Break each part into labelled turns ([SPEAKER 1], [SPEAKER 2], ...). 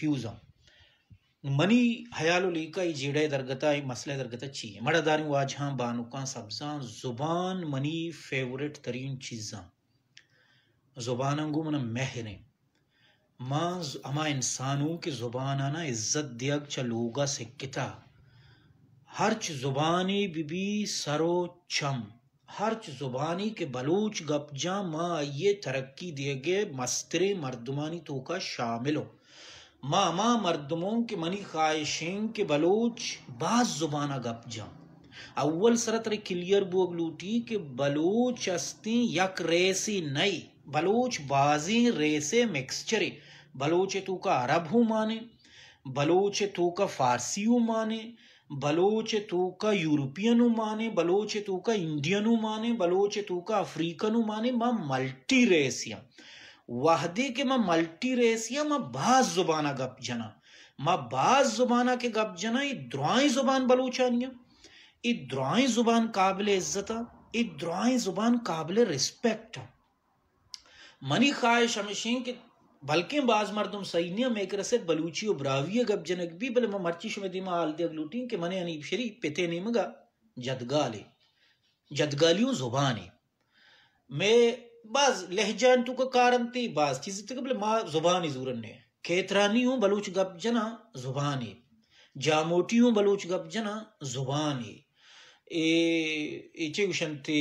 [SPEAKER 1] ಫ್ಯೂಸಂ ಮನಿ ಹಯಾಲು ಲೀಕಾಯಿ ಜೀಡೆ ದರ್ಗತಾಯಿ मसले दरगता चाहिए मड़ा दारू वाजहाँ बानुका ज़ुबान मनी फेवरेट तरीन चीज़ा ज़ुबान अंगू मन महरें माँ अमा इंसानों की ज़ुबान आना इज्जत दियग चलूगा सिक्किता हर्च ज़ुबानी बिबी सरो चम हर्च ज़ुबानी के बलूच गपजा माँ ये तरक्की दिए गए मस्तरे मर्दमानी तो का शामिल हो मामा मर्दमों के मनी ख्वाहिशें के बलोच बाज जुबाना गप जा अव्वल सरत रे क्लियर बोग लूटी के बलोच अस्ती यक रेसी नई बलोच बाजी रेसे मिक्सचरे बलोच तू का अरब हूँ माने बलोच तू का फारसी हूँ माने बलोच तू का यूरोपियन माने बलोच तू का इंडियन माने बलोच तू का अफ्रीकन माने मां मल्टी रेसिया वहदी के मैं मल्टी रेसिया मैं बाज जुबाना गप जना मैं बाज जुबाना के गप जना ई द्रुआई जुबान बलूचानिया ई द्रुआई जुबान काबिल इज्जत ई द्रुआई जुबान काबिल रिस्पेक्ट मनी ख्वाहिश हमेशी के बल्कि बाज मरदम सैनिया मेकर से बलूची उबराविया गप जनक भी बल मा मर्ची शमदी आल दिया लूटी के मने अनीब शरीफ पेते नीमगा जदगाले जदगालियों जुबानी मैं बाज लहजा का कारण ते बाज चीज तकबल मा जुबानी जूरन ने हूँ बलूच गप जना जुबान ही जामोटी हूँ बलूच गप जना जुबान जुबानी ए एचे ते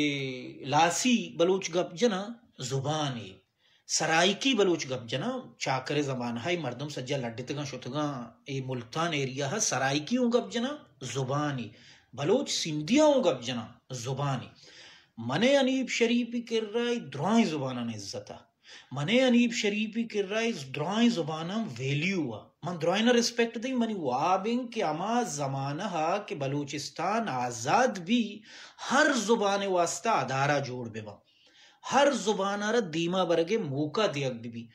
[SPEAKER 1] लासी बलूच गप जना जुबान जुबानी सराइकी बलूच गप जना चाकरे जमान है मर्दम सज्जा लड्डे तगा शुतगा ए मुल्तान एरिया है सराइकी गप जना जुबान ही बलूच सिंधिया हूँ गप जना जुबान ही मने अनीब शरीफी कर रहा है द्राई जुबान इज्जत मने अनीब शरीफी कर रहा है द्राई जुबान वैल्यू हुआ मन द्राई ना रिस्पेक्ट दी मनी वाबिंग के अमा जमाना हा के बलूचिस्तान आजाद भी हर जुबान वास्ता अदारा जोड़ बेबा हर जुबान रा दीमा बरगे मौका दिया भी, भी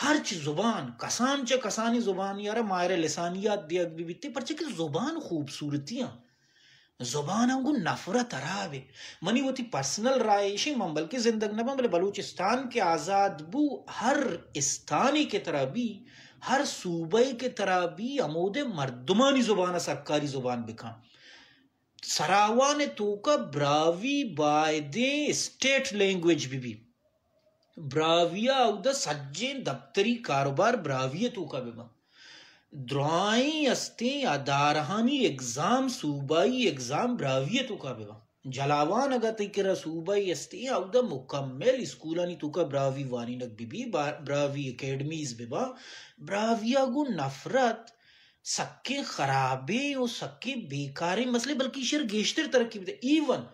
[SPEAKER 1] हर जुबान कसान च कसानी जुबान यार मायरे लिसानियात दिया भी, भी पर जुबान खूबसूरतियाँ जुबान हम अंगु नफरत अरावे मनी वो थी पर्सनल राय राइशी मम बल्कि जिंदगी नबम बले बलूचिस्तान के आज़ाद बू हर स्थानी के तरह भी हर सूबे के तरह भी अमोदे मर्दमानी ज़ुबान सरकारी ज़ुबान बिखा सरावा ने तो का ब्रावी बायदे स्टेट लैंग्वेज भी भी ब्राविया उदा सज्जे दफ्तरी कारोबार ब्राविया तो का बिमा द्रोआई अस्ति आधारहानि एग्जाम सूबाई एग्जाम ब्राविय तुका बेवा ಜಲಾವಾನ್ ಅಗತಿಕಿರ ಸೂಬೈ ಎಸ್ತಿ ಅವದ ಮುಕ್ಕಮ್ಮೆಲ್ ಇಸ್ಕೂಲನಿ ತೂಕ ಬ್ರಾವಿ ವಾನಿನಗ್ ಬಿಬಿ ಬಾ ಬ್ರಾವಿ ಅಕೆಡಮೀಸ್ ಬಿಬಾ ಬ್ರಾವಿಯಾಗು ನಫರತ್ ಸಕ್ಕೆ ಖರಾಬೆ ಯೋ ಸಕ್ಕೆ ಬೇಕಾರೆ ಮಸಲೆ ಬಲ್ಕಿ ಶರ್ ಗೇಶ್ತಿರ್ ತರಕಿ ಬಿದೆ ಈವನ್